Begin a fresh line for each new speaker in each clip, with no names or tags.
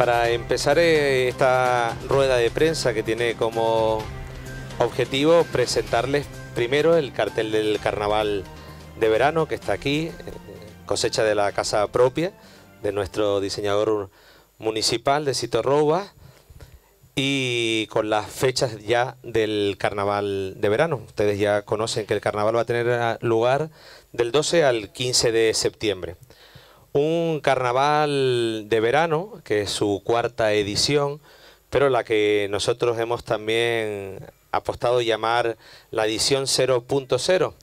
Para empezar eh, esta rueda de prensa que tiene como objetivo presentarles primero el cartel del carnaval de verano que está aquí, eh, cosecha de la casa propia de nuestro diseñador municipal de Sito y con las fechas ya del carnaval de verano. Ustedes ya conocen que el carnaval va a tener ah, lugar del 12 al 15 de septiembre. Un carnaval de verano, que es su cuarta edición, pero la que nosotros hemos también apostado llamar la edición 0.0,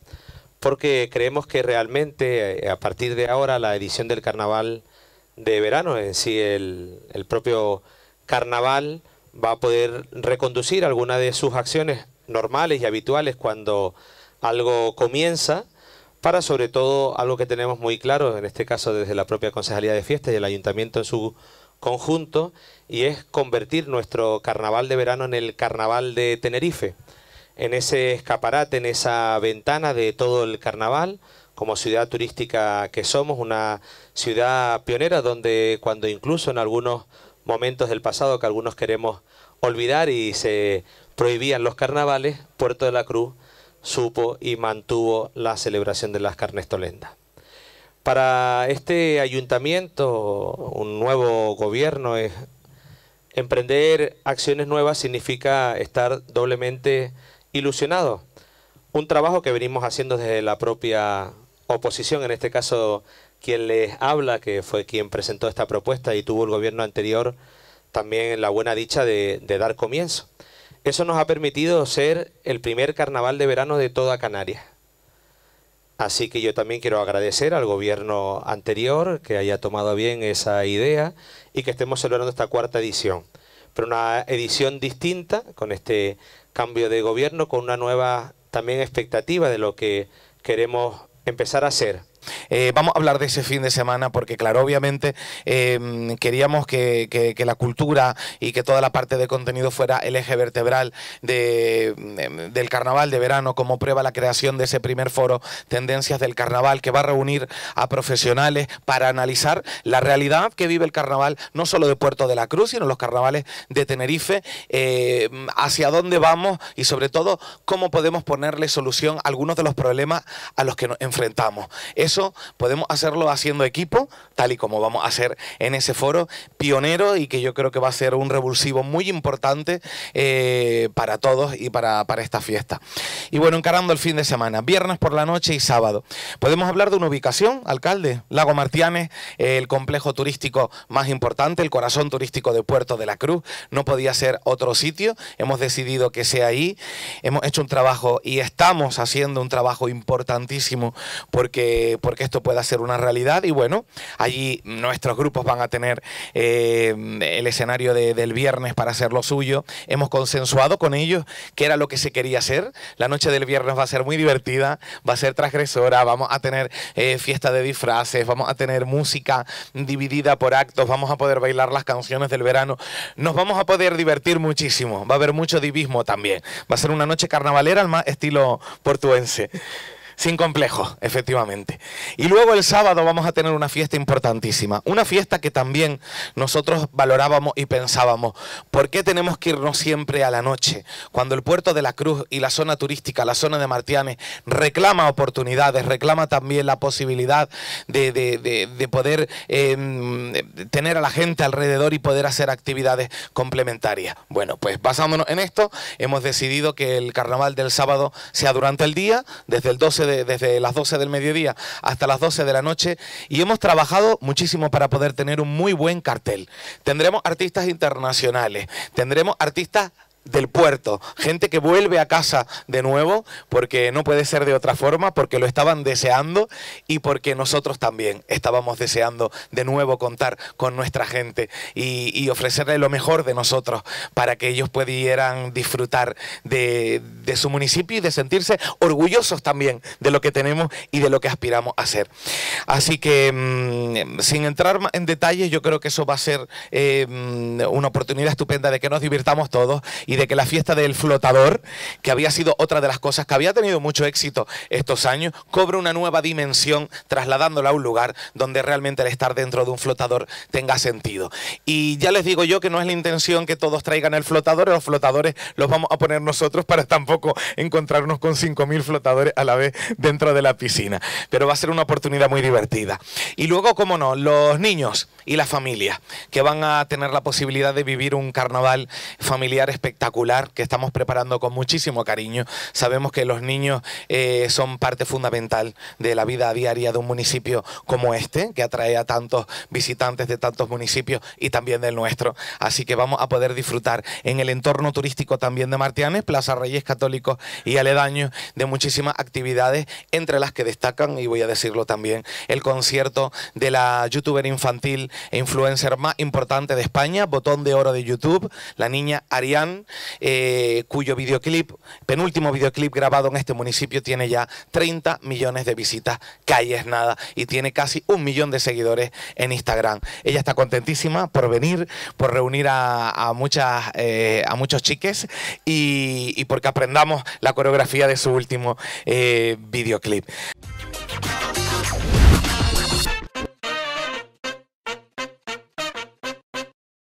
porque creemos que realmente eh, a partir de ahora la edición del carnaval de verano, en sí el, el propio carnaval, va a poder reconducir alguna de sus acciones normales y habituales cuando algo comienza para sobre todo algo que tenemos muy claro, en este caso desde la propia Concejalía de Fiestas y el Ayuntamiento en su conjunto, y es convertir nuestro carnaval de verano en el carnaval de Tenerife, en ese escaparate, en esa ventana de todo el carnaval, como ciudad turística que somos, una ciudad pionera donde cuando incluso en algunos momentos del pasado que algunos queremos olvidar y se prohibían los carnavales, Puerto de la Cruz supo y mantuvo la celebración de las carnes Para este ayuntamiento, un nuevo gobierno, es, emprender acciones nuevas significa estar doblemente ilusionado. Un trabajo que venimos haciendo desde la propia oposición, en este caso quien les habla, que fue quien presentó esta propuesta y tuvo el gobierno anterior también la buena dicha de dar comienzo. Eso nos ha permitido ser el primer carnaval de verano de toda Canarias. Así que yo también quiero agradecer al gobierno anterior que haya tomado bien esa idea y que estemos celebrando esta cuarta edición. Pero una edición distinta, con este cambio de gobierno, con una nueva también expectativa de lo que queremos empezar a hacer.
Eh, vamos a hablar de ese fin de semana porque, claro, obviamente em, queríamos que, la cultura y que toda la parte de contenido fuera el eje vertebral de, em, del carnaval de verano, como prueba la creación de ese primer foro Tendencias del Carnaval, que va a reunir a profesionales para analizar la realidad que vive el carnaval, no solo de Puerto de la Cruz, sino los carnavales de Tenerife, em, hacia dónde vamos y sobre todo cómo podemos ponerle solución a algunos de los problemas a los que nos enfrentamos. Eso podemos hacerlo haciendo equipo, tal y como vamos a hacer en ese foro, pionero y que yo creo que va a ser un revulsivo muy importante eh, para todos y para, esta fiesta. Y bueno, encarando el fin de semana, viernes por la noche y sábado. Podemos hablar de una ubicación, alcalde, Lago Martianes, el complejo turístico más importante, el corazón turístico de Puerto de la Cruz, no podía ser otro sitio, hemos decidido que sea ahí, hemos hecho un trabajo y estamos haciendo un trabajo importantísimo porque, porque esto pueda ser una realidad y bueno, Allí nuestros grupos van a tener eh, el escenario del viernes para hacer lo suyo. Hemos consensuado con ellos que era lo que se quería hacer. La noche del viernes va a ser muy divertida, va a ser transgresora, vamos a tener eh, fiesta de disfraces, vamos a tener música dividida por actos, vamos a poder bailar las canciones del verano, nos vamos a poder divertir muchísimo, va a haber mucho divismo también, va a ser una noche carnavalera al más estilo portuense. Sin complejos, efectivamente. Y luego el sábado vamos a tener una fiesta importantísima. Una fiesta que también nosotros valorábamos y pensábamos, ¿por qué tenemos que irnos siempre a la noche? Cuando el puerto de la Cruz y la zona turística, la zona de Martianes, reclama oportunidades, reclama también la posibilidad de, poder em, tener a la gente alrededor y poder hacer actividades complementarias. Bueno, pues basándonos en esto, hemos decidido que el carnaval del sábado sea durante el día, desde el 12 desde las 12 del mediodía hasta las 12 de la noche y hemos trabajado muchísimo para poder tener un muy buen cartel. Tendremos artistas internacionales, tendremos artistas del puerto, gente que vuelve a casa de nuevo porque no puede ser de otra forma, porque lo estaban deseando y porque nosotros también estábamos deseando de nuevo contar con nuestra gente y, ofrecerle lo mejor de nosotros para que ellos pudieran disfrutar de, su municipio y de sentirse orgullosos también de lo que tenemos y de lo que aspiramos a hacer. Así que mm, sin entrar en detalles, yo creo que eso va a ser eh, mm, una oportunidad estupenda de que nos divirtamos todos y de que la fiesta del flotador, que había sido otra de las cosas que había tenido mucho éxito estos años, cobre una nueva dimensión trasladándola a un lugar donde realmente el estar dentro de un flotador tenga sentido. Y ya les digo yo que no es la intención que todos traigan el flotador, los flotadores los vamos a poner nosotros para tampoco encontrarnos con 5.000 flotadores a la vez dentro de la piscina. Pero va a ser una oportunidad muy divertida. Y luego, cómo no, los niños y la familia, que van a tener la posibilidad de vivir un carnaval familiar espectacular que estamos preparando con muchísimo cariño. Sabemos que los niños eh, son parte fundamental de la vida diaria de un municipio como este, que atrae a tantos visitantes de tantos municipios y también del nuestro. Así que vamos a poder disfrutar en el entorno turístico también de Martianes, Plaza Reyes Católicos y aledaños de muchísimas actividades, entre las que destacan, y voy a decirlo también, el concierto de la youtuber infantil influencer más importante de España, botón de oro de YouTube, la niña Ariane, eh, cuyo videoclip, penúltimo videoclip grabado en este municipio, tiene ya 30 millones de visitas, calles nada, y tiene casi un millón de seguidores en Instagram. Ella está contentísima por venir, por reunir a, muchas, eh, a muchos chiques y, porque aprendamos la coreografía de su último eh, videoclip.